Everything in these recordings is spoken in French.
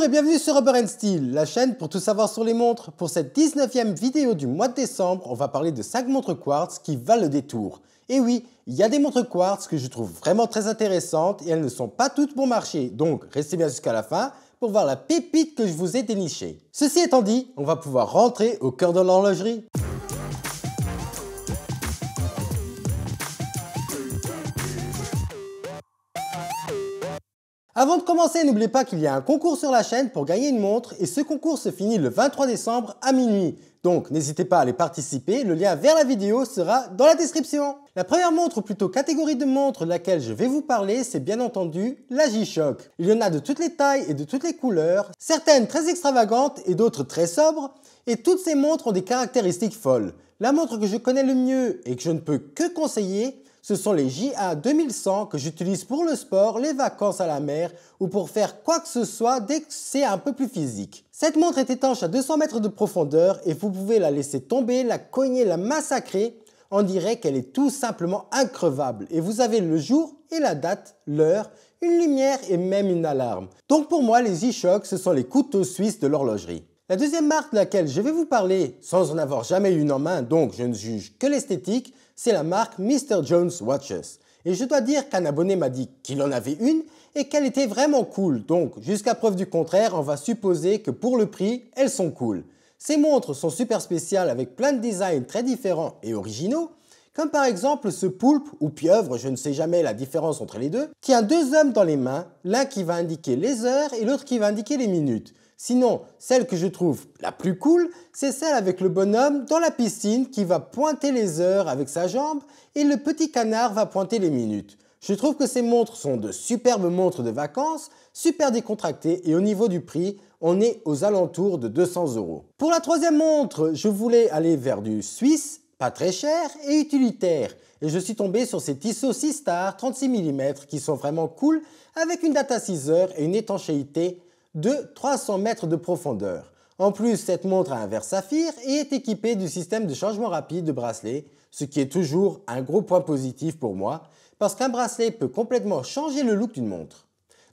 Bonjour et bienvenue sur Rubber Steel, la chaîne pour tout savoir sur les montres. Pour cette 19e vidéo du mois de décembre, on va parler de 5 montres quartz qui valent le détour. Et oui, il y a des montres quartz que je trouve vraiment très intéressantes et elles ne sont pas toutes bon marché, donc restez bien jusqu'à la fin pour voir la pépite que je vous ai dénichée. Ceci étant dit, on va pouvoir rentrer au cœur de l'horlogerie. Avant de commencer, n'oubliez pas qu'il y a un concours sur la chaîne pour gagner une montre et ce concours se finit le 23 décembre à minuit. Donc n'hésitez pas à aller participer, le lien vers la vidéo sera dans la description. La première montre ou plutôt catégorie de montre de laquelle je vais vous parler, c'est bien entendu la G-Shock. Il y en a de toutes les tailles et de toutes les couleurs, certaines très extravagantes et d'autres très sobres, et toutes ces montres ont des caractéristiques folles. La montre que je connais le mieux et que je ne peux que conseiller, ce sont les JA 2100 que j'utilise pour le sport, les vacances à la mer ou pour faire quoi que ce soit dès que c'est un peu plus physique. Cette montre est étanche à 200 mètres de profondeur et vous pouvez la laisser tomber, la cogner, la massacrer. On dirait qu'elle est tout simplement increvable et vous avez le jour et la date, l'heure, une lumière et même une alarme. Donc pour moi, les e shocks ce sont les couteaux suisses de l'horlogerie. La deuxième marque de laquelle je vais vous parler, sans en avoir jamais une en main, donc je ne juge que l'esthétique, c'est la marque Mr. Jones Watches. Et je dois dire qu'un abonné m'a dit qu'il en avait une et qu'elle était vraiment cool, donc jusqu'à preuve du contraire, on va supposer que pour le prix, elles sont cool. Ces montres sont super spéciales avec plein de designs très différents et originaux, comme par exemple ce poulpe ou pieuvre, je ne sais jamais la différence entre les deux, qui a deux hommes dans les mains, l'un qui va indiquer les heures et l'autre qui va indiquer les minutes. Sinon, celle que je trouve la plus cool, c'est celle avec le bonhomme dans la piscine qui va pointer les heures avec sa jambe et le petit canard va pointer les minutes. Je trouve que ces montres sont de superbes montres de vacances, super décontractées et au niveau du prix, on est aux alentours de 200 euros. Pour la troisième montre, je voulais aller vers du suisse, pas très cher et utilitaire. Et je suis tombé sur ces Tissot 6 Star 36 mm qui sont vraiment cool avec une date à 6 heures et une étanchéité de 300 mètres de profondeur. En plus, cette montre a un verre saphir et est équipée du système de changement rapide de bracelet, ce qui est toujours un gros point positif pour moi, parce qu'un bracelet peut complètement changer le look d'une montre.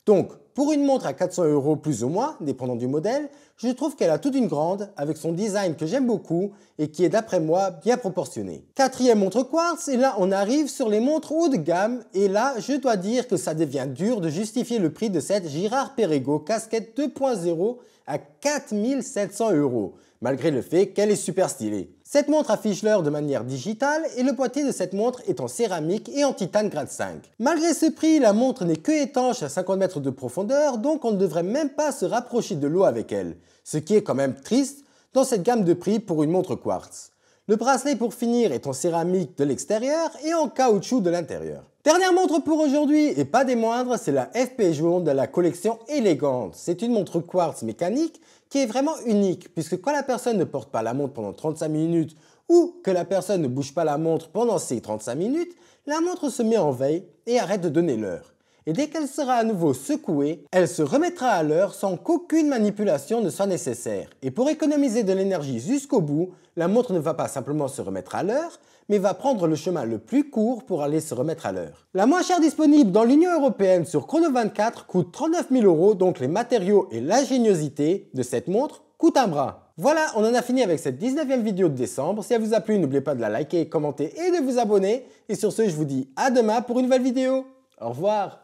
Donc, pour une montre à 400 euros plus ou moins, dépendant du modèle, je trouve qu'elle a toute une grande avec son design que j'aime beaucoup et qui est d'après moi bien proportionné. Quatrième montre quartz et là on arrive sur les montres haut de gamme et là je dois dire que ça devient dur de justifier le prix de cette Girard Perregaux casquette 2.0 à 4700 euros malgré le fait qu'elle est super stylée. Cette montre affiche l'heure de manière digitale et le poitier de cette montre est en céramique et en titane grade 5. Malgré ce prix, la montre n'est que étanche à 50 mètres de profondeur, donc on ne devrait même pas se rapprocher de l'eau avec elle, ce qui est quand même triste dans cette gamme de prix pour une montre quartz. Le bracelet pour finir est en céramique de l'extérieur et en caoutchouc de l'intérieur. Dernière montre pour aujourd'hui, et pas des moindres, c'est la FP Journe de la collection élégante. C'est une montre quartz mécanique qui est vraiment unique, puisque quand la personne ne porte pas la montre pendant 35 minutes ou que la personne ne bouge pas la montre pendant ces 35 minutes, la montre se met en veille et arrête de donner l'heure et dès qu'elle sera à nouveau secouée, elle se remettra à l'heure sans qu'aucune manipulation ne soit nécessaire. Et pour économiser de l'énergie jusqu'au bout, la montre ne va pas simplement se remettre à l'heure, mais va prendre le chemin le plus court pour aller se remettre à l'heure. La moins chère disponible dans l'Union Européenne sur Chrono24 coûte 39 000 euros, donc les matériaux et l'ingéniosité de cette montre coûtent un bras. Voilà, on en a fini avec cette 19e vidéo de décembre. Si elle vous a plu, n'oubliez pas de la liker, commenter et de vous abonner. Et sur ce, je vous dis à demain pour une nouvelle vidéo. Au revoir